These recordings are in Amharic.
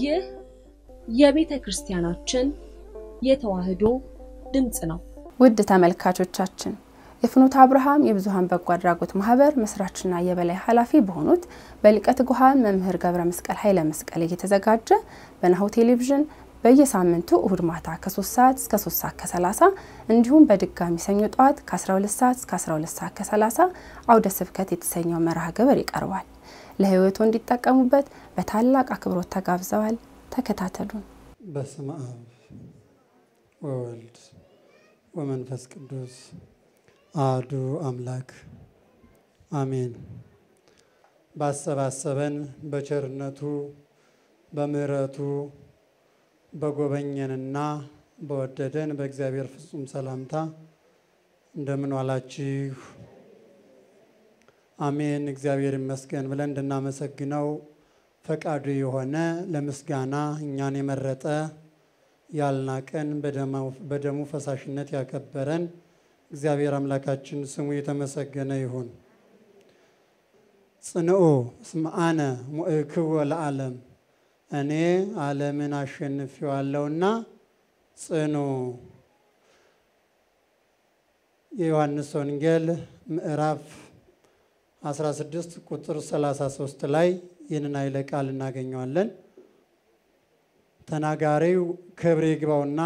ይህ የቤተ ክርስቲያናችን የተዋህዶ ድምፅ ነው። ውድ ተመልካቾቻችን የፍኖተ አብርሃም የብዙሃን በጎ አድራጎት ማህበር መስራችና የበላይ ኃላፊ በሆኑት በልቀት ትጉሃን መምህር ገብረ መስቀል ኃይለ መስቀል እየተዘጋጀ በናሁ ቴሌቪዥን በየሳምንቱ እሁድ ማታ ከ3 ሰዓት እስከ 3 ሰዓት ከ30 እንዲሁም በድጋሚ ሰኞ ጠዋት ከ12 ሰዓት እስከ 12 ሰዓት ከ30 አውደ ስብከት የተሰኘው መርሃ ግብር ይቀርባል። ለህይወቱ እንዲጠቀሙበት በታላቅ አክብሮት ተጋብዘዋል። ተከታተሉን። በስመ አብ ወወልድ ወመንፈስ ቅዱስ አዱ አምላክ አሜን። ባሰባሰበን በቸርነቱ በምሕረቱ በጎበኘንና በወደደን በእግዚአብሔር ፍጹም ሰላምታ እንደምን ዋላችሁ? አሜን እግዚአብሔር ይመስገን ብለን እንድናመሰግነው ፈቃዱ የሆነ ለምስጋና እኛን የመረጠ ያልናቀን በደሙ ፈሳሽነት ያከበረን እግዚአብሔር አምላካችን ስሙ የተመሰገነ ይሁን። ጽንዑ እስመ አነ ሙእክዎ ለዓለም፣ እኔ ዓለምን አሸንፊዋለውና ጽኑ። የዮሐንስ ወንጌል ምዕራፍ 16 ቁጥር 33 ላይ ይህንን ኃይለ ቃል እናገኘዋለን። ተናጋሪው ክብር ይግባውና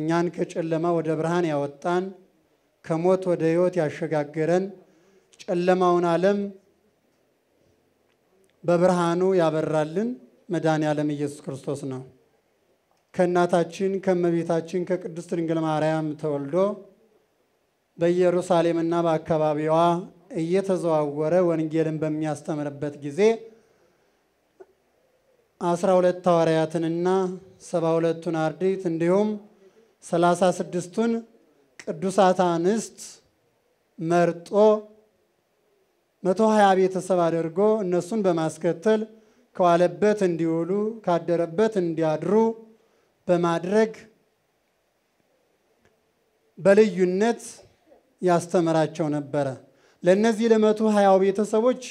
እኛን ከጨለማ ወደ ብርሃን ያወጣን ከሞት ወደ ሕይወት ያሸጋገረን ጨለማውን ዓለም በብርሃኑ ያበራልን መድኃኔ ዓለም ኢየሱስ ክርስቶስ ነው። ከእናታችን ከእመቤታችን ከቅድስት ድንግል ማርያም ተወልዶ በኢየሩሳሌምና በአካባቢዋ እየተዘዋወረ ወንጌልን በሚያስተምርበት ጊዜ አስራ ሁለት ሐዋርያትንና ሰባ ሁለቱን አርድእት እንዲሁም ሰላሳ ስድስቱን ቅዱሳት አንስት መርጦ መቶ ሀያ ቤተሰብ አድርጎ እነሱን በማስከተል ከዋለበት እንዲውሉ ካደረበት እንዲያድሩ በማድረግ በልዩነት ያስተምራቸው ነበረ። ለእነዚህ ለመቶ ሀያው ቤተሰቦች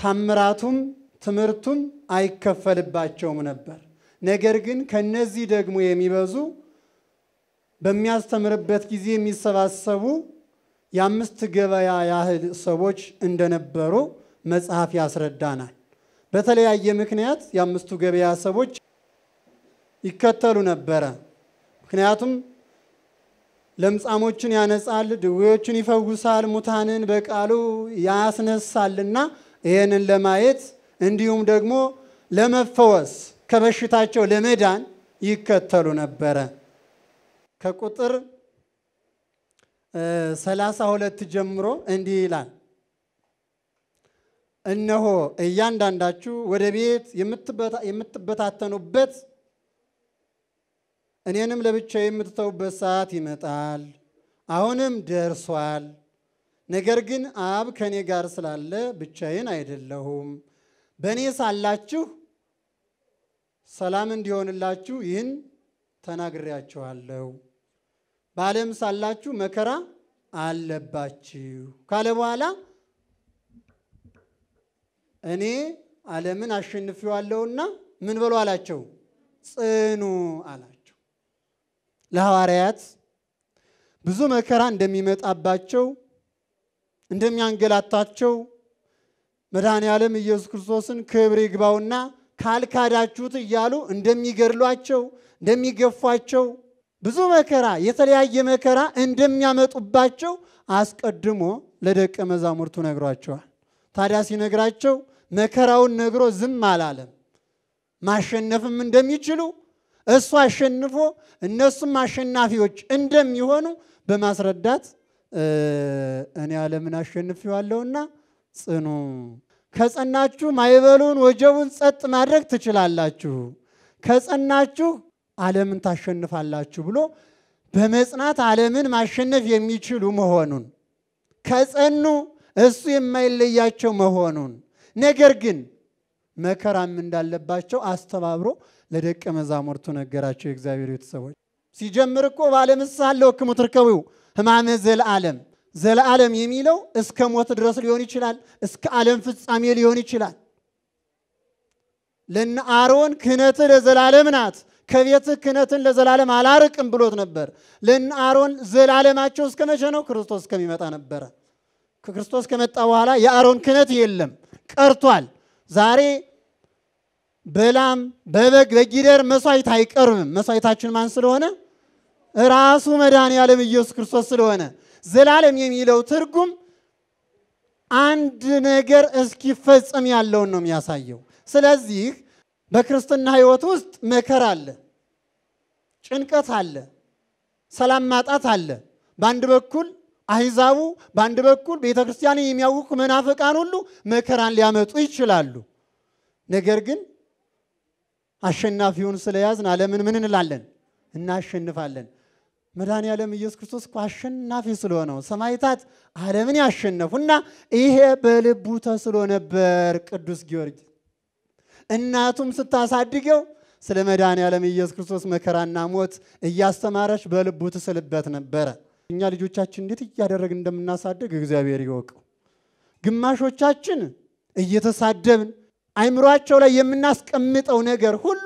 ታምራቱም ትምህርቱም አይከፈልባቸውም ነበር። ነገር ግን ከነዚህ ደግሞ የሚበዙ በሚያስተምርበት ጊዜ የሚሰባሰቡ የአምስት ገበያ ያህል ሰዎች እንደነበሩ መጽሐፍ ያስረዳናል። በተለያየ ምክንያት የአምስቱ ገበያ ሰዎች ይከተሉ ነበረ። ምክንያቱም ለምጻሞችን ያነጻል፣ ድዌዎችን ይፈውሳል፣ ሙታንን በቃሉ ያስነሳልና ይህንን ለማየት እንዲሁም ደግሞ ለመፈወስ ከበሽታቸው ለመዳን ይከተሉ ነበረ። ከቁጥር ሰላሳ ሁለት ጀምሮ እንዲህ ይላል። እነሆ እያንዳንዳችሁ ወደ ቤት የምትበታተኑበት እኔንም ለብቻ የምትተውበት ሰዓት ይመጣል፣ አሁንም ደርሷል። ነገር ግን አብ ከእኔ ጋር ስላለ ብቻዬን አይደለሁም። በእኔ ሳላችሁ ሰላም እንዲሆንላችሁ ይህን ተናግሬያችኋለሁ። በዓለም ሳላችሁ መከራ አለባችሁ ካለ በኋላ እኔ ዓለምን አሸንፊዋለሁና ምን በሉ አላቸው፣ ጽኑ አላቸው። ለሐዋርያት ብዙ መከራ እንደሚመጣባቸው እንደሚያንገላታቸው መድኃኔ ዓለም ኢየሱስ ክርስቶስን ክብር ይግባውና ካልካዳችሁት እያሉ እንደሚገድሏቸው እንደሚገፏቸው ብዙ መከራ የተለያየ መከራ እንደሚያመጡባቸው አስቀድሞ ለደቀ መዛሙርቱ ነግሯቸዋል። ታዲያ ሲነግራቸው መከራውን ነግሮ ዝም አላለም። ማሸነፍም እንደሚችሉ እሱ አሸንፎ እነሱም አሸናፊዎች እንደሚሆኑ በማስረዳት እኔ ዓለምን አሸንፌዋለሁና ጽኑ፣ ከጸናችሁ ማይበሉን ወጀቡን ጸጥ ማድረግ ትችላላችሁ፣ ከጸናችሁ ዓለምን ታሸንፋላችሁ ብሎ በመጽናት ዓለምን ማሸነፍ የሚችሉ መሆኑን ከጸኑ እሱ የማይለያቸው መሆኑን ነገር ግን መከራም እንዳለባቸው አስተባብሮ ለደቀ መዛሙርቱ ነገራቸው። የእግዚአብሔር ቤተሰቦች ሲጀምር እኮ ባለምስሐ ለወክሙ ትርከቡ ህማመ ዘለዓለም ዘለዓለም የሚለው እስከ ሞት ድረስ ሊሆን ይችላል፣ እስከ ዓለም ፍጻሜ ሊሆን ይችላል። ለነ አሮን ክህነትህ ለዘላለም ናት፣ ከቤት ክህነትን ለዘላለም አላርቅም ብሎት ነበር። ለነ አሮን ዘላለማቸው እስከ መቼ ነው? ክርስቶስ ከሚመጣ ነበረ። ከክርስቶስ ከመጣ በኋላ የአሮን ክህነት የለም ቀርቷል። ዛሬ በላም በበግ በጊደር መስዋዕት አይቀርብም። መስዋዕታችን ማን ስለሆነ? ራሱ መድኃኔ ያለም ኢየሱስ ክርስቶስ ስለሆነ ዘላለም የሚለው ትርጉም አንድ ነገር እስኪፈጸም ያለውን ነው የሚያሳየው። ስለዚህ በክርስትና ሕይወት ውስጥ መከራ አለ፣ ጭንቀት አለ፣ ሰላም ማጣት አለ። በአንድ በኩል አሕዛቡ፣ በአንድ በኩል ቤተ ክርስቲያንን የሚያውቁ መናፍቃን ሁሉ መከራን ሊያመጡ ይችላሉ። ነገር ግን አሸናፊውን ስለያዝን ዓለምን ምን እንላለን? እናሸንፋለን። መድኃኔ ዓለም ኢየሱስ ክርስቶስ እኮ አሸናፊ ስለሆነው ሰማይታት ዓለምን ያሸነፉ እና ይሄ በልቡ ተስሎ ነበር ቅዱስ ጊዮርጊስ። እናቱም ስታሳድገው ስለ መድኃኔ ዓለም ኢየሱስ ክርስቶስ መከራና ሞት እያስተማረች በልቡ ትስልበት ነበረ። እኛ ልጆቻችን እንዴት እያደረግን እንደምናሳድግ እግዚአብሔር ይወቀው። ግማሾቻችን እየተሳደብን አይምሯቸው ላይ የምናስቀምጠው ነገር ሁሉ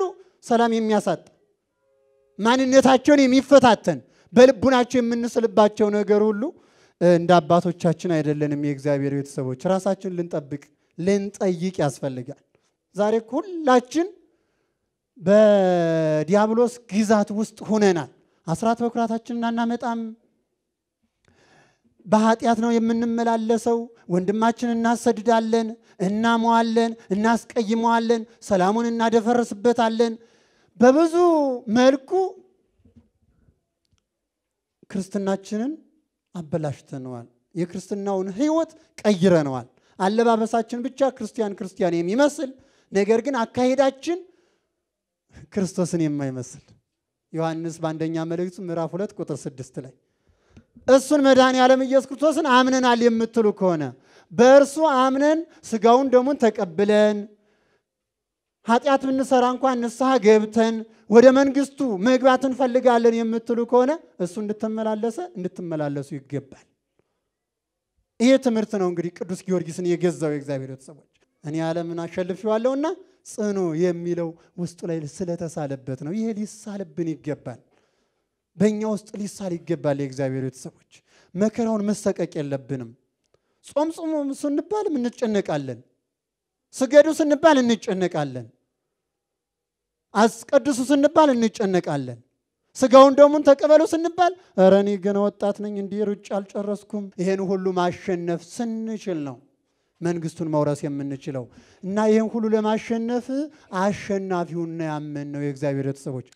ሰላም የሚያሳጥ ማንነታቸውን የሚፈታተን በልቡናቸው የምንስልባቸው ነገር ሁሉ እንደ አባቶቻችን አይደለንም። የእግዚአብሔር ቤተሰቦች ራሳችን ልንጠብቅ ልንጠይቅ ያስፈልጋል። ዛሬ ሁላችን በዲያብሎስ ግዛት ውስጥ ሁነናል። አስራት በኩራታችንን አናመጣም። በኃጢአት ነው የምንመላለሰው። ወንድማችን እናሰድዳለን፣ እናመዋለን፣ እናስቀይመዋለን፣ ሰላሙን እናደፈርስበታለን። በብዙ መልኩ ክርስትናችንን አበላሽተነዋል። የክርስትናውን ህይወት ቀይረነዋል። አለባበሳችን ብቻ ክርስቲያን ክርስቲያን የሚመስል ነገር ግን አካሄዳችን ክርስቶስን የማይመስል ዮሐንስ በአንደኛ መልእክቱ ምዕራፍ ሁለት ቁጥር ስድስት ላይ እሱን መድኃኔ ዓለም ኢየሱስ ክርስቶስን አምነናል የምትሉ ከሆነ በእርሱ አምነን ስጋውን ደሙን ተቀብለን ኃጢአት ብንሰራ እንኳን ንስሐ ገብተን ወደ መንግስቱ መግባት እንፈልጋለን የምትሉ ከሆነ እሱ እንድትመላለሰ እንድትመላለሱ ይገባል። ይሄ ትምህርት ነው እንግዲህ ቅዱስ ጊዮርጊስን የገዛው የእግዚአብሔር ቤተሰቦች እኔ ዓለምን አሸንፌዋለሁና ጽኑ የሚለው ውስጡ ላይ ስለተሳለበት ነው። ይሄ ሊሳልብን ይገባል። በእኛ ውስጥ ሊሳል ይገባል። የእግዚአብሔር ቤተሰቦች መከራውን መሰቀቅ የለብንም። ጾም ስንባል ስንባልም እንጨነቃለን። ስገዱ ስንባል እንጨነቃለን። አስቀድሱ ስንባል እንጨነቃለን። ስጋውን ደሙን ተቀበሉ ስንባል እረ እኔ ገና ወጣት ነኝ፣ እንዲህ ሩጭ አልጨረስኩም። ይሄን ሁሉ ማሸነፍ ስንችል ነው መንግስቱን መውረስ የምንችለው እና ይህን ሁሉ ለማሸነፍ አሸናፊውን ያመን ነው የእግዚአብሔር ቤተሰቦች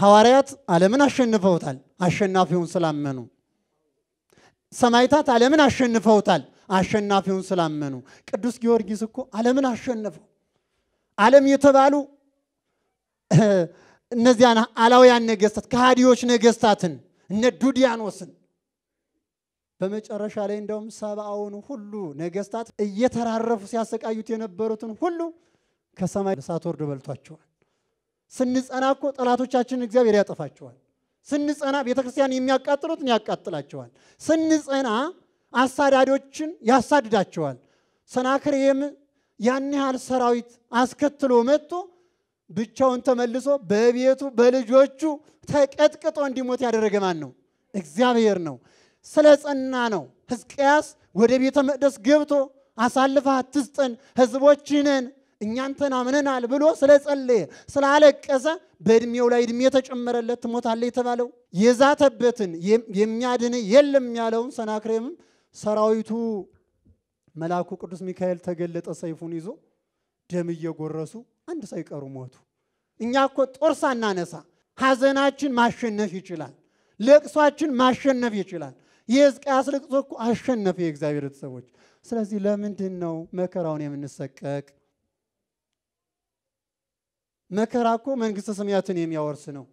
ሐዋርያት ዓለምን አሸንፈውታል፣ አሸናፊውን ስላመኑ። ሰማይታት ዓለምን አሸንፈውታል፣ አሸናፊውን ስላመኑ። ቅዱስ ጊዮርጊስ እኮ ዓለምን አሸንፈው ዓለም የተባሉ እነዚያን አላውያን ነገስታት ከሃዲዎች ነገስታትን እነ ዱዲያኖስን በመጨረሻ ላይ እንደውም ሰብአውን ሁሉ ነገስታት እየተራረፉ ሲያሰቃዩት የነበሩትን ሁሉ ከሰማይ እሳት ወርዶ በልቷቸዋል። ስንጸና እኮ ጠላቶቻችንን እግዚአብሔር ያጠፋቸዋል። ስንጸና ቤተ የሚያቃጥሉትን ያቃጥላቸዋል። ስንጸና አሳዳዶችን ያሳድዳቸዋል። ሰናክሬም ያን ያህል ሰራዊት አስከትሎ መጥቶ ብቻውን ተመልሶ በቤቱ በልጆቹ ተቀጥቅጦ እንዲሞት ያደረገ ማን ነው? እግዚአብሔር ነው። ስለ ጸና ነው። ሕዝቅያስ ወደ ቤተ መቅደስ ገብቶ አሳልፈህ አትስጠን፣ ሕዝቦችህን እኛንተን አምነናል ብሎ ስለጸለየ ስላለቀሰ በእድሜው ላይ እድሜ ተጨመረለት ትሞታለ የተባለው የዛተበትን የሚያድን የለም ያለውን ሰናክሬም ሰራዊቱ መልአኩ ቅዱስ ሚካኤል ተገለጠ ሰይፉን ይዞ ደም እየጎረሱ አንድ ሳይቀሩ ሞቱ። እኛ እኮ ጦር ሳናነሳ ሐዘናችን ማሸነፍ ይችላል። ለቅሷችን ማሸነፍ ይችላል። የሕዝቅያስ ልቅሶ እኮ አሸነፈ የእግዚአብሔር ቤተሰቦች። ስለዚህ ለምንድን ነው መከራውን የምንሰቀቅ? መከራ እኮ መንግሥተ ሰማያትን የሚያወርስ ነው።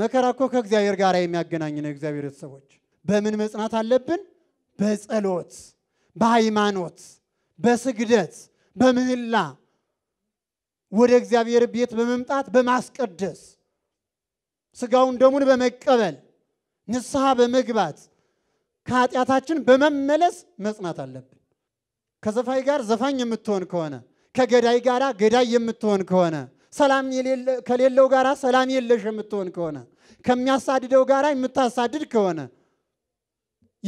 መከራ እኮ ከእግዚአብሔር ጋር የሚያገናኝ ነው። እግዚአብሔር ቤተሰቦች በምን መጽናት አለብን? በጸሎት፣ በሃይማኖት፣ በስግደት፣ በምህላ ወደ እግዚአብሔር ቤት በመምጣት በማስቀደስ ስጋውን ደሙን በመቀበል ንስሐ በመግባት ከኃጢአታችን በመመለስ መጽናት አለብን። ከዘፋኝ ጋር ዘፋኝ የምትሆን ከሆነ ከገዳይ ጋር ገዳይ የምትሆን ከሆነ ሰላም ከሌለው ጋር ሰላም የለሽ የምትሆን ከሆነ ከሚያሳድደው ጋር የምታሳድድ ከሆነ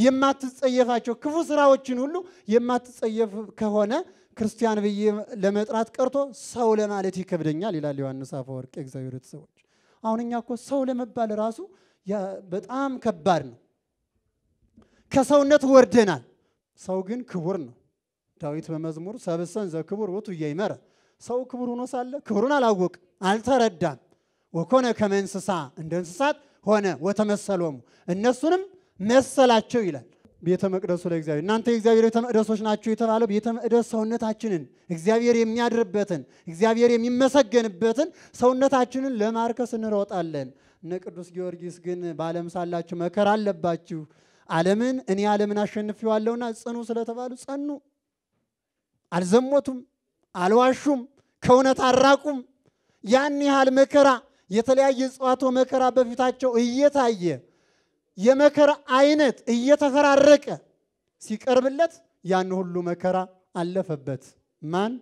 የማትጸየፋቸው ክፉ ስራዎችን ሁሉ የማትጸየፍ ከሆነ ክርስቲያን ብዬ ለመጥራት ቀርቶ ሰው ለማለት ይከብደኛል ይላል ዮሐንስ አፈወርቅ። የእግዚአብሔር ቤተሰቦች አሁን እኛ እኮ ሰው ለመባል ራሱ በጣም ከባድ ነው። ከሰውነት ወርደናል። ሰው ግን ክቡር ነው። ዳዊት በመዝሙር ሰብሰን ዘክቡር ውእቱ ኢይመረ ሰው ክቡር ሆኖ ሳለ ክብሩን አላወቅ አልተረዳም። ወኮነ ከመ እንስሳ እንደ እንስሳት ሆነ ወተመሰሎሙ እነሱንም መሰላቸው ይላል። ቤተ መቅደሱ ለእግዚአብሔር እናንተ የእግዚአብሔር ቤተ መቅደሶች ናቸው የተባለው ቤተ መቅደስ ሰውነታችንን እግዚአብሔር የሚያድርበትን እግዚአብሔር የሚመሰገንበትን ሰውነታችንን ለማርከስ እንሮጣለን። እነ ቅዱስ ጊዮርጊስ ግን በዓለም ሳላችሁ መከራ አለባችሁ፣ ዓለምን እኔ ዓለምን አሸንፊዋለሁና ጽኑ ስለተባሉ ጸኑ። አልዘሞቱም፣ አልዋሹም። ከእውነት አራቁም። ያን ያህል መከራ የተለያየ እጽዋቶ መከራ በፊታቸው እየታየ የመከራ አይነት እየተፈራረቀ ሲቀርብለት ያን ሁሉ መከራ አለፈበት። ማን?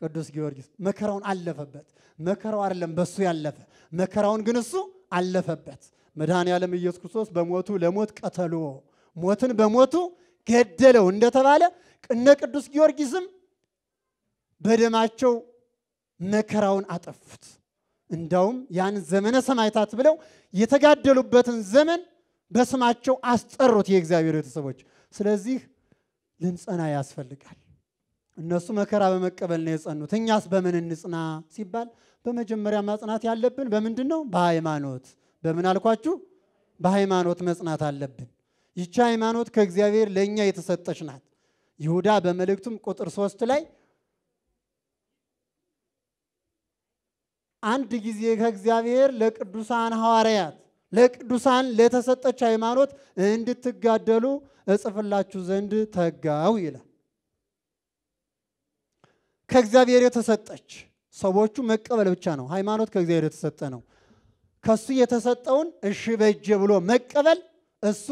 ቅዱስ ጊዮርጊስ መከራውን አለፈበት። መከራው አይደለም በሱ ያለፈ፣ መከራውን ግን እሱ አለፈበት። መድኃኔ ዓለም ኢየሱስ ክርስቶስ በሞቱ ለሞት ቀተሎ ሞትን በሞቱ ገደለው እንደተባለ እነ ቅዱስ ጊዮርጊስም በደማቸው መከራውን አጠፉት። እንዳውም ያን ዘመነ ሰማይታት ብለው የተጋደሉበትን ዘመን በስማቸው አስጠሩት የእግዚአብሔር ቤተሰቦች። ስለዚህ ልንጸና ያስፈልጋል። እነሱ መከራ በመቀበል ነው የጸኑት። እኛስ በምን እንጽና ሲባል በመጀመሪያ ማጽናት ያለብን በምንድን ነው? በሃይማኖት። በምን አልኳችሁ? በሃይማኖት መጽናት አለብን። ይቺ ሃይማኖት ከእግዚአብሔር ለእኛ የተሰጠች ናት። ይሁዳ በመልእክቱም ቁጥር ሶስት ላይ አንድ ጊዜ ከእግዚአብሔር ለቅዱሳን ሐዋርያት ለቅዱሳን ለተሰጠች ሃይማኖት እንድትጋደሉ እጽፍላችሁ ዘንድ ተጋው ይላል። ከእግዚአብሔር የተሰጠች ሰዎቹ መቀበል ብቻ ነው። ሃይማኖት ከእግዚአብሔር የተሰጠ ነው። ከሱ የተሰጠውን እሺ በእጄ ብሎ መቀበል እሱ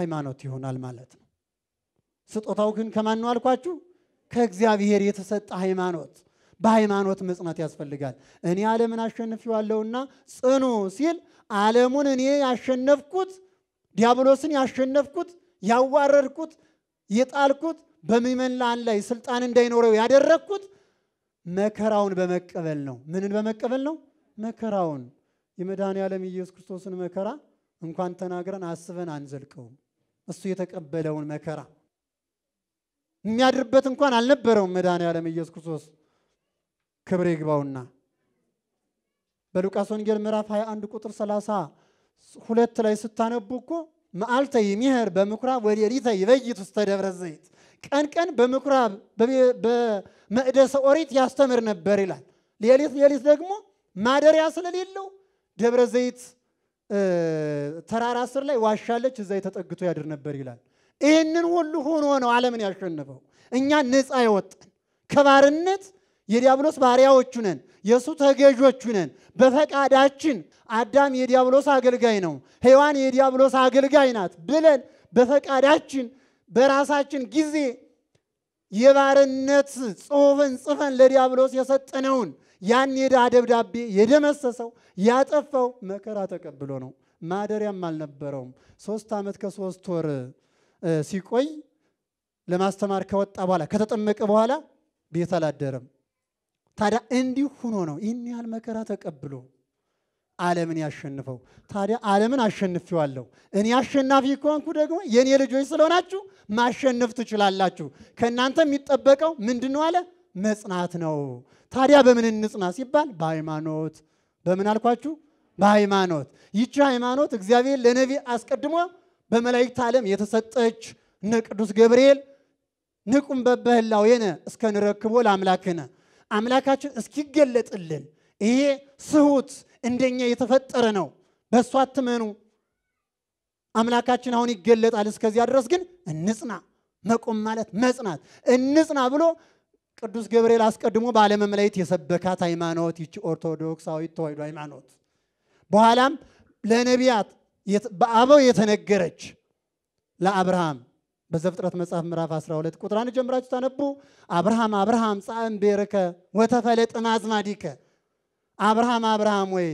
ሃይማኖት ይሆናል ማለት ነው። ስጦታው ግን ከማን ነው አልኳችሁ? ከእግዚአብሔር የተሰጠ ሃይማኖት በሃይማኖት መጽናት ያስፈልጋል። እኔ ዓለምን ዋለውና ጽኑ ሲል ዓለሙን እኔ ያሸነፍኩት፣ ዲያብሎስን ያሸነፍኩት፣ ያዋረድኩት፣ የጣልኩት፣ በሚመላን ላይ ስልጣን እንዳይኖረው ያደረግኩት መከራውን በመቀበል ነው። ምንን በመቀበል ነው? መከራውን የመድኃኔ ዓለም ኢየሱስ ክርስቶስን መከራ እንኳን ተናግረን አስበን አንዘልቀውም። እሱ የተቀበለውን መከራ የሚያድርበት እንኳን አልነበረውም መድኃኔ ዓለም ኢየሱስ ክርስቶስ ክብር ይግባውና በሉቃስ ወንጌል ምዕራፍ 21 ቁጥር 30 ሁለት ላይ ስታነቡ እኮ መዓልተ ይሚሄር በምኩራብ ወሌሊተ ይበይት ውስተ ደብረ ዘይት ቀን ቀን በምኩራብ በመቅደሰ ኦሪት ያስተምር ነበር ይላል። ሌሊት ሌሊት ደግሞ ማደሪያ ስለሌለው ደብረ ዘይት ተራራ ስር ላይ ዋሻለች፣ እዛ የተጠግቶ ያድር ነበር ይላል። ይህንን ሁሉ ሆኖ ነው ዓለምን ያሸነፈው፣ እኛ ነፃ የወጣን ከባርነት የዲያብሎስ ባሪያዎቹ ነን፣ የእሱ ተገዦቹ ነን በፈቃዳችን። አዳም የዲያብሎስ አገልጋይ ነው፣ ሔዋን የዲያብሎስ አገልጋይ ናት ብለን በፈቃዳችን በራሳችን ጊዜ የባርነት ጽሑፍን ጽፈን ለዲያብሎስ የሰጠነውን ያን የዕዳ ደብዳቤ የደመሰሰው ያጠፋው መከራ ተቀብሎ ነው። ማደሪያም አልነበረውም። ሶስት ዓመት ከሶስት ወር ሲቆይ ለማስተማር ከወጣ በኋላ ከተጠመቀ በኋላ ቤት አላደረም። ታዲያ እንዲህ ሁኖ ነው ይህን ያህል መከራ ተቀብሎ ዓለምን ያሸንፈው። ታዲያ ዓለምን አሸንፊዋለሁ እኔ አሸናፊ ከሆንኩ ደግሞ የእኔ ልጆች ስለሆናችሁ ማሸነፍ ትችላላችሁ። ከእናንተ የሚጠበቀው ምንድን ነው አለ? መጽናት ነው። ታዲያ በምን እንጽና ሲባል በሃይማኖት በምን አልኳችሁ? በሃይማኖት ይቺ ሃይማኖት እግዚአብሔር ለነቢ አስቀድሞ በመላእክት ዓለም የተሰጠች እነ ቅዱስ ገብርኤል ንቁም በበህላዌነ እስከ ንረክቦ ለአምላክነ አምላካችን እስኪገለጥልን ይሄ ስሁት እንደኛ የተፈጠረ ነው። በእሱ አትመኑ። አምላካችን አሁን ይገለጣል። እስከዚያ ድረስ ግን እንጽና። መቆም ማለት መጽናት፣ እንጽና ብሎ ቅዱስ ገብርኤል አስቀድሞ ባለመምለይት የሰበካት ሃይማኖት ይቺ ኦርቶዶክሳዊት ተዋሕዶ ሃይማኖት በኋላም ለነቢያት በአበው የተነገረች ለአብርሃም በዘፍጥረት መጽሐፍ ምዕራፍ 12 ቁጥር አንድ ጀምራችሁ ታነቡ። አብርሃም አብርሃም ጻዕም ቤርከ ወተፈለጥ ናዝማዲከ አብርሃም አብርሃም ወይ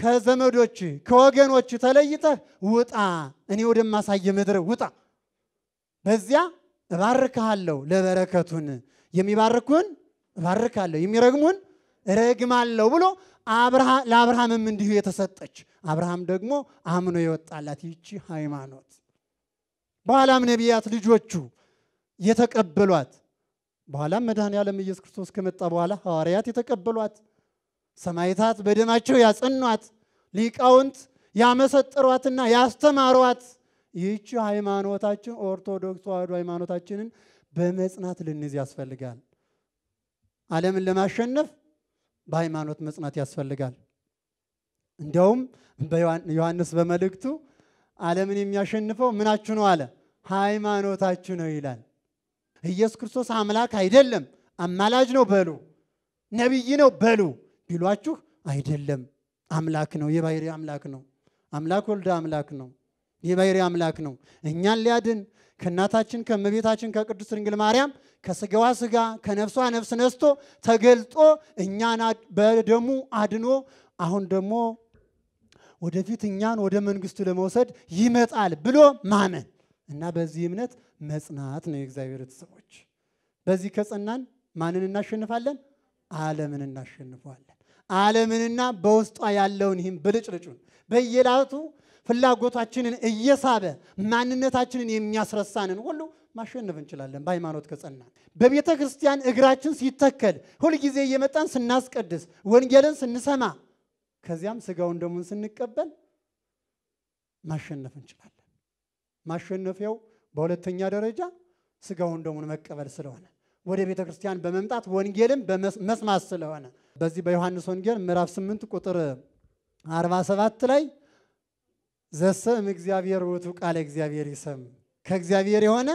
ከዘመዶች ከወገኖች ተለይተህ ውጣ፣ እኔ ወደማሳየ ምድር ውጣ፣ በዚያ እባርክሃለሁ። ለበረከቱን የሚባርኩን እባርካለሁ፣ የሚረግሙን እረግማለሁ ብሎ ለአብርሃምም እንዲሁ የተሰጠች አብርሃም ደግሞ አምኖ የወጣላት ይቺ ሃይማኖት በኋላም ነቢያት ልጆቹ የተቀበሏት በኋላም መድኃኔ ዓለም ኢየሱስ ክርስቶስ ከመጣ በኋላ ሐዋርያት የተቀበሏት፣ ሰማይታት በደማቸው ያጸኗት፣ ሊቃውንት ያመሰጠሯትና ያስተማሯት ይህች ሃይማኖታችን ኦርቶዶክስ ተዋህዶ ሃይማኖታችንን በመጽናት ልንይዝ ያስፈልጋል። ዓለምን ለማሸነፍ በሃይማኖት መጽናት ያስፈልጋል። እንዲያውም ዮሐንስ በመልእክቱ ዓለምን የሚያሸንፈው ምናችሁ ነው አለ? ሃይማኖታችሁ ነው ይላል። ኢየሱስ ክርስቶስ አምላክ አይደለም፣ አማላጅ ነው በሉ፣ ነቢይ ነው በሉ ቢሏችሁ አይደለም፣ አምላክ ነው። የባሕርይ አምላክ ነው። አምላክ ወልደ አምላክ ነው። የባሕርይ አምላክ ነው። እኛን ሊያድን ከእናታችን ከእመቤታችን ከቅዱስ ድንግል ማርያም ከስጋዋ ስጋ ከነፍሷ ነፍስ ነስቶ ተገልጦ እኛን በደሙ አድኖ አሁን ደግሞ ወደፊት እኛን ወደ መንግስቱ ለመውሰድ ይመጣል ብሎ ማመን እና በዚህ እምነት መጽናት ነው የእግዚአብሔር ቤተሰቦች። በዚህ ከጸናን ማንን እናሸንፋለን? ዓለምን እናሸንፈዋለን። ዓለምንና በውስጧ ያለውን ይህም ብልጭልጩን በየላቱ ፍላጎታችንን እየሳበ ማንነታችንን የሚያስረሳንን ሁሉ ማሸነፍ እንችላለን በሃይማኖት ከጸናን። በቤተ ክርስቲያን እግራችን ሲተከል ሁልጊዜ እየመጣን ስናስቀድስ፣ ወንጌልን ስንሰማ፣ ከዚያም ስጋውን ደሙን ስንቀበል ማሸነፍ እንችላለን። ማሸነፊያው በሁለተኛ ደረጃ ስጋውን ደሙን መቀበል ስለሆነ ወደ ቤተ ክርስቲያን በመምጣት ወንጌልን መስማት ስለሆነ በዚህ በዮሐንስ ወንጌል ምዕራፍ 8 ቁጥር 47 ላይ ዘሰም እግዚአብሔር ውእቱ ቃለ እግዚአብሔር ይሰም ከእግዚአብሔር የሆነ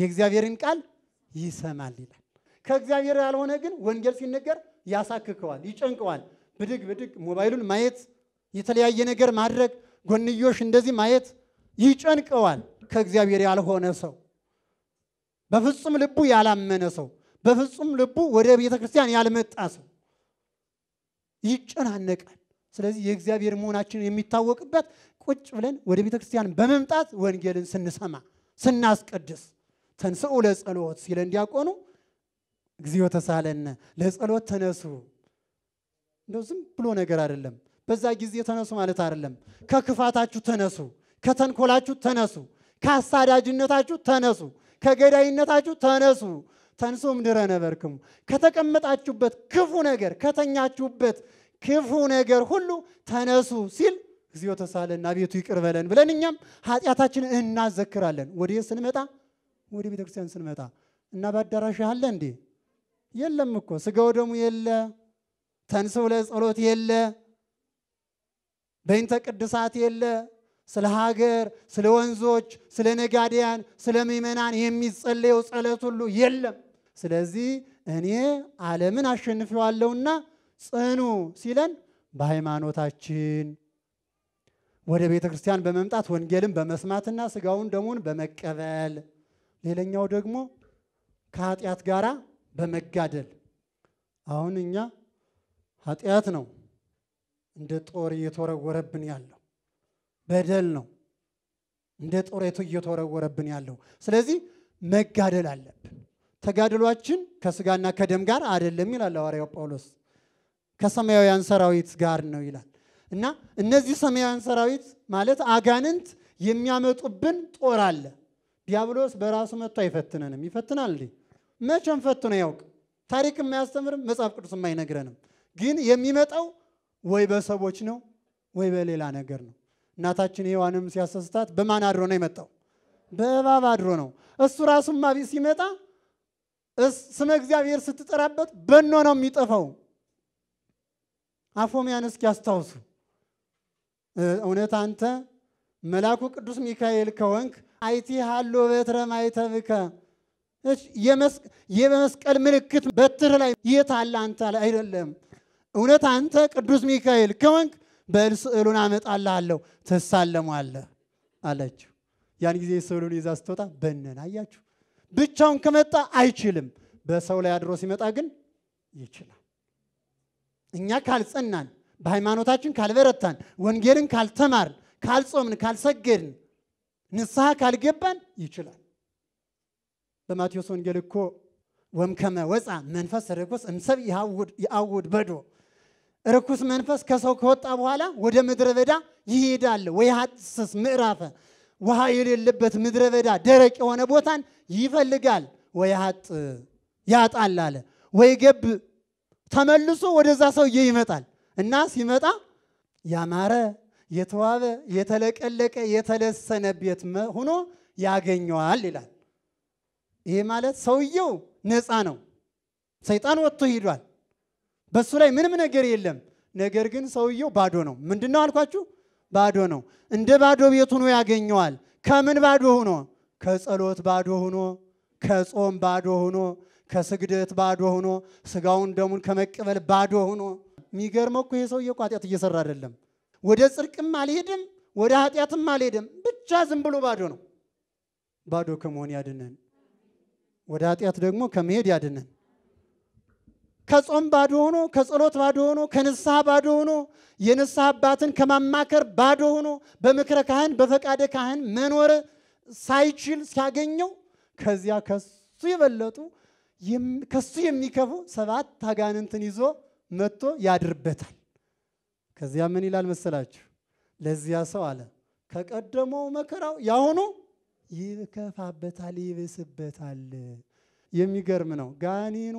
የእግዚአብሔርን ቃል ይሰማል ይላል። ከእግዚአብሔር ያልሆነ ግን ወንጌል ሲነገር ያሳክከዋል፣ ይጨንቀዋል። ብድግ ብድግ ሞባይሉን ማየት፣ የተለያየ ነገር ማድረግ፣ ጎንዮሽ እንደዚህ ማየት ይጨንቀዋል። ከእግዚአብሔር ያልሆነ ሰው፣ በፍጹም ልቡ ያላመነ ሰው፣ በፍጹም ልቡ ወደ ቤተ ክርስቲያን ያልመጣ ሰው ይጨናነቃል። ስለዚህ የእግዚአብሔር መሆናችን የሚታወቅበት ቁጭ ብለን ወደ ቤተ ክርስቲያን በመምጣት ወንጌልን ስንሰማ ስናስቀድስ ተንስኡ ለጸሎት ሲለ እንዲያቆኑ እግዚኦ ተሳለነ ለጸሎት ተነሱ እንደው ዝም ብሎ ነገር አይደለም። በዛ ጊዜ ተነሱ ማለት አይደለም። ከክፋታችሁ ተነሱ፣ ከተንኮላችሁ ተነሱ፣ ከአሳዳጅነታችሁ ተነሱ፣ ከገዳይነታችሁ ተነሱ። ተንሱ ምድረ ነበርክሙ ከተቀመጣችሁበት ክፉ ነገር ከተኛችሁበት ክፉ ነገር ሁሉ ተነሱ ሲል እግዚኦ ተሳለና ቤቱ ይቅር በለን ብለን እኛም ኃጢአታችንን እናዘክራለን። ወደ ስንመጣ ወደ ቤተክርስቲያን ስንመጣ እና በአዳራሽ አለ እንዴ? የለም እኮ ስጋው ደሙ የለ ተንሥኡ ለጸሎት የለ፣ በይንተ ቅድሳት የለ። ስለ ሀገር፣ ስለ ወንዞች፣ ስለ ነጋዴያን፣ ስለ ምዕመናን የሚጸለየው ጸሎት ሁሉ የለም። ስለዚህ እኔ ዓለምን አሸንፌዋለሁና ጽኑ ሲለን በሃይማኖታችን ወደ ቤተ ክርስቲያን በመምጣት ወንጌልን በመስማትና ስጋውን ደሙን በመቀበል ሌላኛው ደግሞ ከኃጢአት ጋራ በመጋደል አሁን እኛ ኃጢአት ነው እንደ ጦር እየተወረወረብን ያለው በደል ነው እንደ ጦር እየተወረወረብን ያለው ስለዚህ መጋደል አለብን ተጋድሏችን ከስጋና ከደም ጋር አይደለም ይላል ሐዋርያው ጳውሎስ ከሰማያውያን ሰራዊት ጋር ነው ይላል እና እነዚህ ሰማያውያን ሰራዊት ማለት አጋንንት የሚያመጡብን ጦር አለ ዲያብሎስ በራሱ መጥቶ አይፈትነንም ይፈትናል እንዴ መቼም ፈትኖ ያውቅ ታሪክ የማያስተምርም መጽሐፍ ቅዱስ የማይነግረንም ግን የሚመጣው ወይ በሰዎች ነው ወይ በሌላ ነገር ነው። እናታችን ሔዋንም ሲያሰስታት በማን አድሮ ነው የመጣው? በእባብ አድሮ ነው። እሱ ራሱማ ሲመጣ ስመ እግዚአብሔር ስትጠራበት በኖ ነው የሚጠፋው። አፎሚያን እስኪ ያስታውሱ። እውነት አንተ መልአኩ ቅዱስ ሚካኤል ከወንክ አይቲ ሃሎ በትረ ማይተብከ የመስቀል ምልክት በትር ላይ የት አለ አንተ አይደለም እውነት አንተ ቅዱስ ሚካኤል ከወንክ በል ስዕሉን አመጣልሃለሁ ትሳለሟለህ አለችው። ያን ጊዜ ስዕሉን ይዛ ስትወጣ በነን። አያችሁ፣ ብቻውን ከመጣ አይችልም። በሰው ላይ አድሮ ሲመጣ ግን ይችላል። እኛ ካልጸናን፣ በሃይማኖታችን ካልበረታን፣ ወንጌልን ካልተማርን፣ ካልጾምን፣ ካልሰገድን፣ ንስሐ ካልገባን ይችላል። በማቴዎስ ወንጌል እኮ ወምከመ ወፃ መንፈስ ርኩስ እምሰብ ይአውድ በዶ ርኩስ መንፈስ ከሰው ከወጣ በኋላ ወደ ምድረ በዳ ይሄዳል። ወይ ሐስስ ምዕራፈ ውሃ የሌለበት ምድረ በዳ ደረቅ የሆነ ቦታን ይፈልጋል። ወይ ሀጥ ያጣል አለ። ወይ ገብ ተመልሶ ወደዛ ሰውዬ ይመጣል እና ሲመጣ ያማረ የተዋበ የተለቀለቀ የተለሰነ ቤት ሆኖ ያገኘዋል ይላል። ይሄ ማለት ሰውየው ነፃ ነው፣ ሰይጣን ወጥቶ ሂዷል። በሱ ላይ ምንም ነገር የለም። ነገር ግን ሰውየው ባዶ ነው። ምንድን ነው አልኳችሁ? ባዶ ነው። እንደ ባዶ ቤት ሆኖ ያገኘዋል። ከምን ባዶ ሆኖ? ከጸሎት ባዶ ሆኖ፣ ከጾም ባዶ ሆኖ፣ ከስግደት ባዶ ሆኖ፣ ስጋውን ደሙን ከመቀበል ባዶ ሆኖ። የሚገርመው እኮ ይሄ ሰውየው ኃጢአት እየሰራ አይደለም። ወደ ጽድቅም አልሄድም፣ ወደ ኃጢአትም አልሄድም። ብቻ ዝም ብሎ ባዶ ነው። ባዶ ከመሆን ያድነን፣ ወደ ኃጢአት ደግሞ ከመሄድ ያድነን። ከጾም ባዶ ሆኖ ከጸሎት ባዶ ሆኖ ከንስሐ ባዶ ሆኖ የንስሐ አባትን ከማማከር ባዶ ሆኖ በምክረ ካህን በፈቃደ ካህን መኖር ሳይችል ሲያገኘው ከዚያ ከሱ የበለጡ ከሱ የሚከፉ ሰባት አጋንንትን ይዞ መጥቶ ያድርበታል። ከዚያ ምን ይላል መሰላችሁ? ለዚያ ሰው አለ ከቀደመው መከራው ያሁኑ ይከፋበታል፣ ይብስበታል። የሚገርም ነው። ጋኒኖ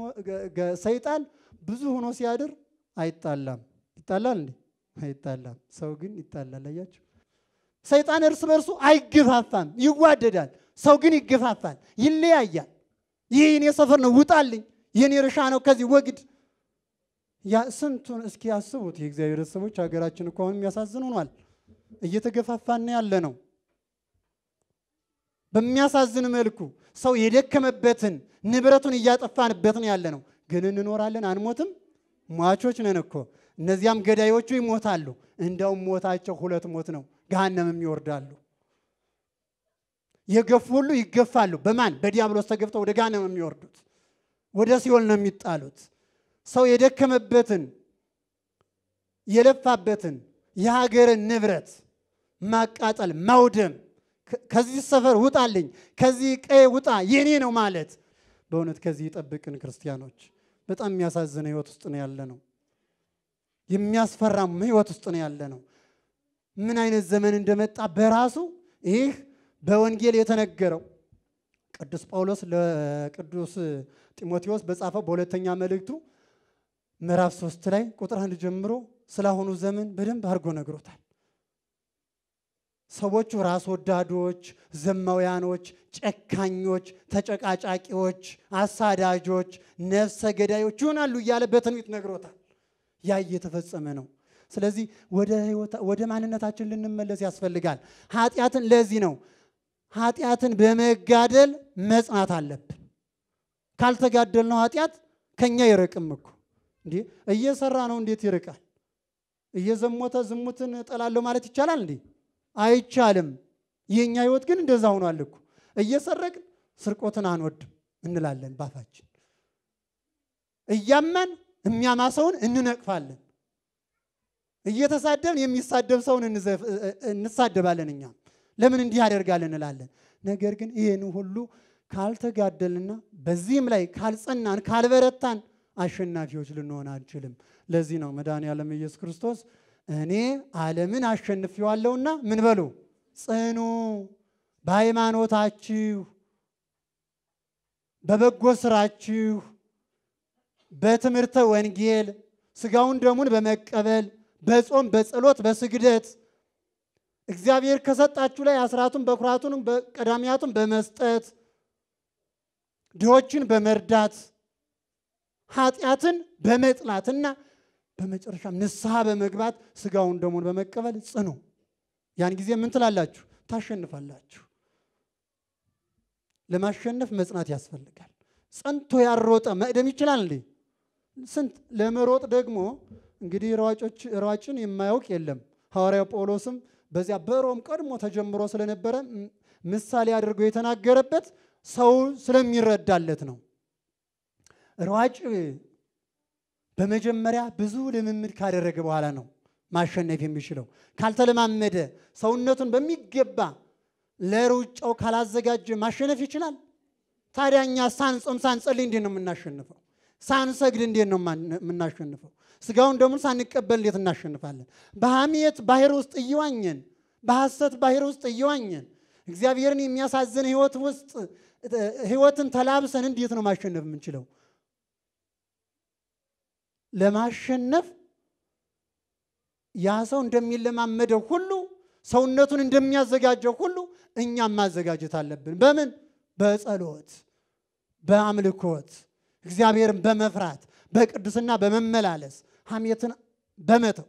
ሰይጣን ብዙ ሆኖ ሲያድር አይጣላም። ይጣላል እንዴ? አይጣላም። ሰው ግን ይጣላል። አያችሁ፣ ሰይጣን እርስ በርሱ አይገፋፋም፣ ይዋደዳል። ሰው ግን ይገፋፋል፣ ይለያያል። ይህ የኔ ሰፈር ነው ውጣልኝ፣ የኔ እርሻ ነው ከዚህ ወግድ። ያ ስንቱን እስኪ ያስቡት። የእግዚአብሔር ቤተሰቦች ሀገራችን እኮ አሁን የሚያሳዝን ሆኗል። እየተገፋፋን ያለ ነው በሚያሳዝን መልኩ ሰው የደከመበትን ንብረቱን እያጠፋንበት ነው ያለ ነው። ግን እንኖራለን አንሞትም። ሟቾች ነን እኮ። እነዚያም ገዳዮቹ ይሞታሉ። እንዳውም ሞታቸው ሁለት ሞት ነው፣ ገሃነምም ይወርዳሉ። የገፉ ሁሉ ይገፋሉ። በማን በዲያብሎስ ተገፍተው ወደ ገሃነም የሚወርዱት ወደ ሲኦል ነው የሚጣሉት። ሰው የደከመበትን የለፋበትን የሀገርን ንብረት ማቃጠል ማውደም ከዚህ ሰፈር ውጣልኝ፣ ከዚህ ቀይ ውጣ የኔ ነው ማለት በእውነት ከዚህ ይጠብቅን። ክርስቲያኖች በጣም የሚያሳዝን ህይወት ውስጥ ነው ያለ ነው። የሚያስፈራም ህይወት ውስጥ ነው ያለ ነው። ምን አይነት ዘመን እንደመጣ በራሱ ይህ በወንጌል የተነገረው ቅዱስ ጳውሎስ ለቅዱስ ጢሞቴዎስ በጻፈው በሁለተኛ መልእክቱ ምዕራፍ ሶስት ላይ ቁጥር አንድ ጀምሮ ስላሁኑ ዘመን በደንብ አድርጎ ነግሮታል። ሰዎቹ ራስ ወዳዶች፣ ዘማውያኖች፣ ጨካኞች፣ ተጨቃጫቂዎች፣ አሳዳጆች፣ ነፍሰ ገዳዮች ይሆናሉ እያለ በትንቢት ነግሮታል። ያ እየተፈጸመ ነው። ስለዚህ ወደ ማንነታችን ልንመለስ ያስፈልጋል። ኃጢአትን ለዚህ ነው ኃጢአትን በመጋደል መጽናት አለብን። ካልተጋደልነው ኃጢአት ከኛ ይርቅም እኮ እንዴ! እየሰራ ነው እንዴት ይርቃል? እየዘሞተ ዝሙትን እጠላለሁ ማለት ይቻላል እንዴ? አይቻልም። የእኛ ህይወት ግን እንደዛ ሆኗል እኮ እየሰረቅን ስርቆትን አንወድም እንላለን ባፋችን። እያመን የሚያማ ሰውን እንነቅፋለን። እየተሳደብን የሚሳደብ ሰውን እንሳደባለን። እኛም ለምን እንዲህ ያደርጋል እንላለን። ነገር ግን ይህን ሁሉ ካልተጋደልና በዚህም ላይ ካልጸናን ካልበረታን አሸናፊዎች ልንሆን አንችልም። ለዚህ ነው መድኃኔ ያለም ኢየሱስ ክርስቶስ እኔ ዓለምን አሸንፌዋለሁና ምን በሉ ጽኑ በሃይማኖታችሁ በበጎ ስራችሁ በትምህርተ ወንጌል ስጋውን ደሙን በመቀበል በጾም በጸሎት በስግደት እግዚአብሔር ከሰጣችሁ ላይ አስራቱን በኩራቱን ቀዳሚያቱን በመስጠት ድሆችን በመርዳት ኃጢአትን በመጥላትና በመጨረሻም ንስሐ በመግባት ስጋውን ደሙን በመቀበል ጽኑ። ያን ጊዜ ምን ትላላችሁ? ታሸንፋላችሁ። ለማሸነፍ መጽናት ያስፈልጋል። ጸንቶ ያሮጠ መቅደም ይችላል እንዴ? ስንት ለመሮጥ ደግሞ እንግዲህ ሯጮች ሯጭን የማያውቅ የለም። ሐዋርያው ጳውሎስም በዚያ በሮም ቀድሞ ተጀምሮ ስለነበረ ምሳሌ አድርጎ የተናገረበት ሰው ስለሚረዳለት ነው። ሯጭ በመጀመሪያ ብዙ ልምምድ ካደረገ በኋላ ነው ማሸነፍ የሚችለው። ካልተለማመደ ሰውነቱን በሚገባ ለሩጫው ካላዘጋጀ ማሸነፍ ይችላል? ታዲያኛ ሳንጾም ሳንጸልይ እንዴት ነው የምናሸንፈው? ሳንሰግድ እንዴት ነው የምናሸንፈው? ስጋውን ደግሞ ሳንቀበል እንዴት እናሸንፋለን? በሐሜት ባህር ውስጥ እየዋኘን፣ በሐሰት ባህር ውስጥ እየዋኘን እግዚአብሔርን የሚያሳዝን ህይወት ውስጥ ህይወትን ተላብሰን እንዴት ነው ማሸነፍ የምንችለው? ለማሸነፍ ያ ሰው እንደሚለማመደው ሁሉ ሰውነቱን እንደሚያዘጋጀው ሁሉ እኛም ማዘጋጀት አለብን። በምን? በጸሎት፣ በአምልኮት፣ እግዚአብሔርን በመፍራት በቅድስና በመመላለስ ሐሜትን በመተው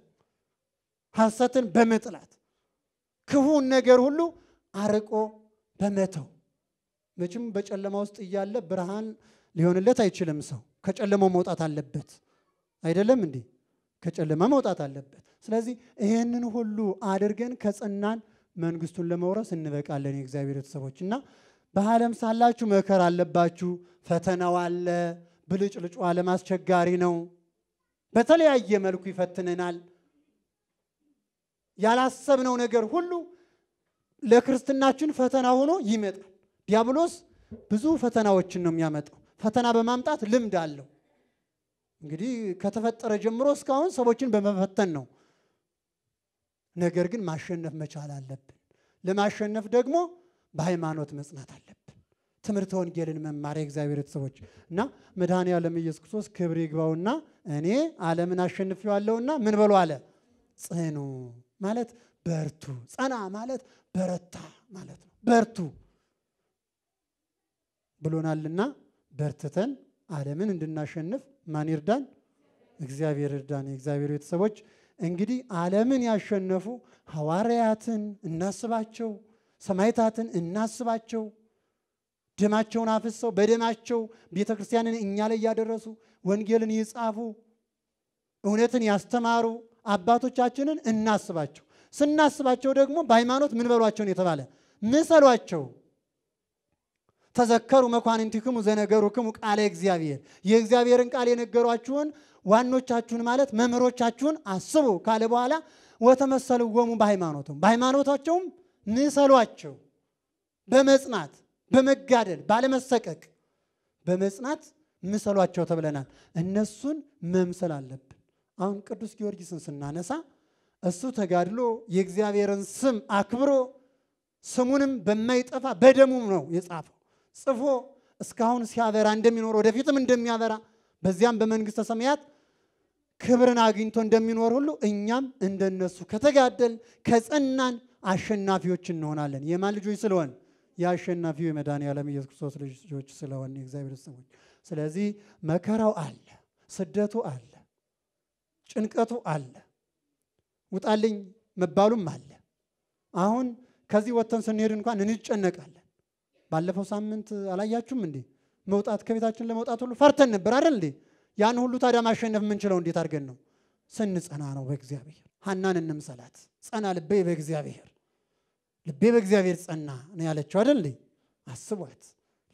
ሐሰትን በመጥላት ክፉን ነገር ሁሉ አርቆ በመተው መቼም በጨለማ ውስጥ እያለ ብርሃን ሊሆንለት አይችልም። ሰው ከጨለማው መውጣት አለበት። አይደለም እንዴ? ከጨለማ መውጣት አለበት። ስለዚህ ይህንን ሁሉ አድርገን ከጸናን መንግስቱን ለመውረስ እንበቃለን። የእግዚአብሔር ቤተሰቦች እና በዓለም ሳላችሁ መከራ አለባችሁ፣ ፈተናው አለ፣ ብልጭልጩ ዓለም አስቸጋሪ ነው። በተለያየ መልኩ ይፈትነናል። ያላሰብነው ነገር ሁሉ ለክርስትናችን ፈተና ሆኖ ይመጣል። ዲያብሎስ ብዙ ፈተናዎችን ነው የሚያመጣው። ፈተና በማምጣት ልምድ አለው። እንግዲህ ከተፈጠረ ጀምሮ እስካሁን ሰዎችን በመፈተን ነው። ነገር ግን ማሸነፍ መቻል አለብን። ለማሸነፍ ደግሞ በሃይማኖት መጽናት አለብን። ትምህርት ወንጌልን መማር የእግዚአብሔር ቤተሰቦች እና መድኃኔ ዓለም ኢየሱስ ክርስቶስ ክብር ይግባውና እኔ ዓለምን አሸንፌዋለሁና ምን በሉ አለ። ጽኑ ማለት በርቱ፣ ጸና ማለት በረታ ማለት ነው። በርቱ ብሎናልና በርትተን ዓለምን እንድናሸንፍ ማን ይርዳን? እግዚአብሔር ይርዳን። የእግዚአብሔር ቤተሰቦች እንግዲህ ዓለምን ያሸነፉ ሐዋርያትን እናስባቸው፣ ሰማይታትን እናስባቸው። ደማቸውን አፍሰው በደማቸው ቤተ ክርስቲያንን እኛ ላይ ያደረሱ፣ ወንጌልን ይጻፉ፣ እውነትን ያስተማሩ አባቶቻችንን እናስባቸው። ስናስባቸው ደግሞ በሃይማኖት ምን ነው የተባለ ምሰሏቸው። ተዘከሩ መኳንንቲክሙ ዘነገሩክሙ ቃለ እግዚአብሔር የእግዚአብሔርን ቃል የነገሯችሁን ዋኖቻችሁን ማለት መምህሮቻችሁን አስቡ ካለ በኋላ ወተመሰሉ ወሙ በሃይማኖቱም በሃይማኖታቸውም ምሰሏቸው በመጽናት በመጋደል ባለመሰቀቅ በመጽናት ምሰሏቸው ተብለናል። እነሱን መምሰል አለብን። አሁን ቅዱስ ጊዮርጊስን ስናነሳ እሱ ተጋድሎ የእግዚአብሔርን ስም አክብሮ ስሙንም በማይጠፋ በደሙም ነው የጻፈው። ጽፎ እስካሁን ሲያበራ እንደሚኖር ወደፊትም እንደሚያበራ በዚያም በመንግሥተ ሰማያት ክብርን አግኝቶ እንደሚኖር ሁሉ እኛም እንደነሱ ከተጋደል ከጸናን አሸናፊዎች እንሆናለን። የማን ልጆች ስለሆን? የአሸናፊው የመድኃኔዓለም ኢየሱስ ክርስቶስ ልጆች ስለሆን የእግዚአብሔር ሰዎች። ስለዚህ መከራው አለ፣ ስደቱ አለ፣ ጭንቀቱ አለ፣ ውጣልኝ መባሉም አለ። አሁን ከዚህ ወጥተን ስንሄድ እንኳን እንጨነቃለን። ባለፈው ሳምንት አላያችሁም እንዴ? መውጣት ከቤታችን ለመውጣት ሁሉ ፈርተን ነበር አይደል እንዴ? ያን ሁሉ ታዲያ ማሸነፍ የምንችለው እንዴት አድርገን ነው? ስንጸና ነው በእግዚአብሔር። ሀናን እንምሰላት። ጸና ልቤ በእግዚአብሔር ልቤ በእግዚአብሔር ጸና ነው ያለችው አይደል እንዴ? አስቧት።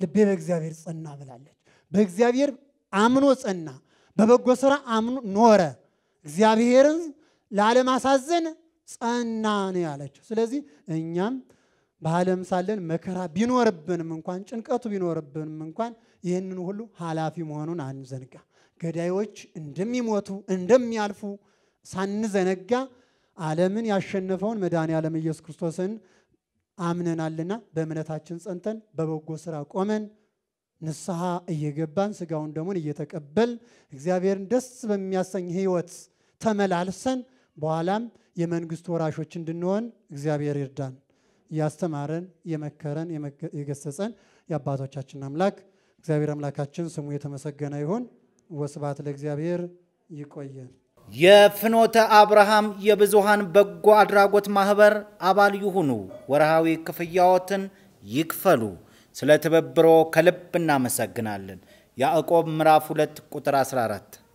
ልቤ በእግዚአብሔር ጸና ብላለች። በእግዚአብሔር አምኖ ጸና፣ በበጎ ስራ አምኖ ኖረ። እግዚአብሔርን ላለማሳዘን ጸና ነው ያለችው። ስለዚህ እኛም በዓለም ሳለን መከራ ቢኖርብንም እንኳን ጭንቀቱ ቢኖርብንም እንኳን ይህንን ሁሉ ኃላፊ መሆኑን አንዘንጋ። ገዳዮች እንደሚሞቱ እንደሚያልፉ ሳንዘነጋ ዓለምን ያሸነፈውን መድኃኔ ዓለም ኢየሱስ ክርስቶስን አምነናልና በእምነታችን ጸንተን በበጎ ስራ ቆመን ንስሐ እየገባን ስጋውን ደሙን እየተቀበል እግዚአብሔርን ደስ በሚያሰኝ ሕይወት ተመላልሰን በኋላም የመንግስት ወራሾች እንድንሆን እግዚአብሔር ይርዳን። ያስተማረን፣ የመከረን፣ የገሰጸን የአባቶቻችን አምላክ እግዚአብሔር አምላካችን ስሙ የተመሰገነ ይሁን። ወስብሐት ለእግዚአብሔር። ይቆየን። የፍኖተ አብርሃም የብዙሃን በጎ አድራጎት ማህበር አባል ይሁኑ። ወርሃዊ ክፍያዎትን ይክፈሉ። ስለ ትብብሮ ከልብ እናመሰግናለን። ያዕቆብ ምዕራፍ 2 ቁጥር 14